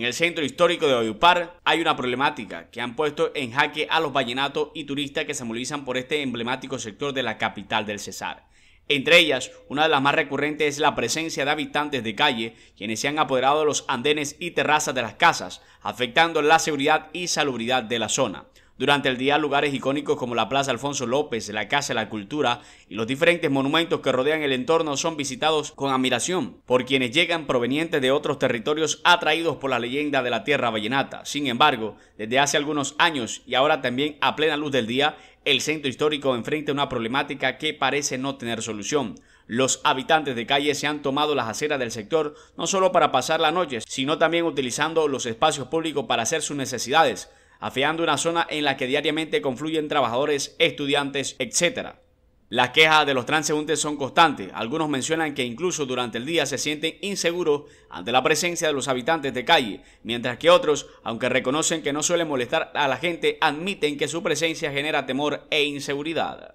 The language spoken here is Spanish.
En el centro histórico de Oyupar hay una problemática que han puesto en jaque a los vallenatos y turistas que se movilizan por este emblemático sector de la capital del Cesar. Entre ellas, una de las más recurrentes es la presencia de habitantes de calle, quienes se han apoderado de los andenes y terrazas de las casas, afectando la seguridad y salubridad de la zona. Durante el día, lugares icónicos como la Plaza Alfonso López, la Casa de la Cultura y los diferentes monumentos que rodean el entorno son visitados con admiración por quienes llegan provenientes de otros territorios atraídos por la leyenda de la tierra vallenata. Sin embargo, desde hace algunos años y ahora también a plena luz del día, el centro histórico enfrenta una problemática que parece no tener solución. Los habitantes de calle se han tomado las aceras del sector no solo para pasar la noche, sino también utilizando los espacios públicos para hacer sus necesidades, afiando una zona en la que diariamente confluyen trabajadores, estudiantes, etc. Las quejas de los transeúntes son constantes. Algunos mencionan que incluso durante el día se sienten inseguros ante la presencia de los habitantes de calle, mientras que otros, aunque reconocen que no suele molestar a la gente, admiten que su presencia genera temor e inseguridad.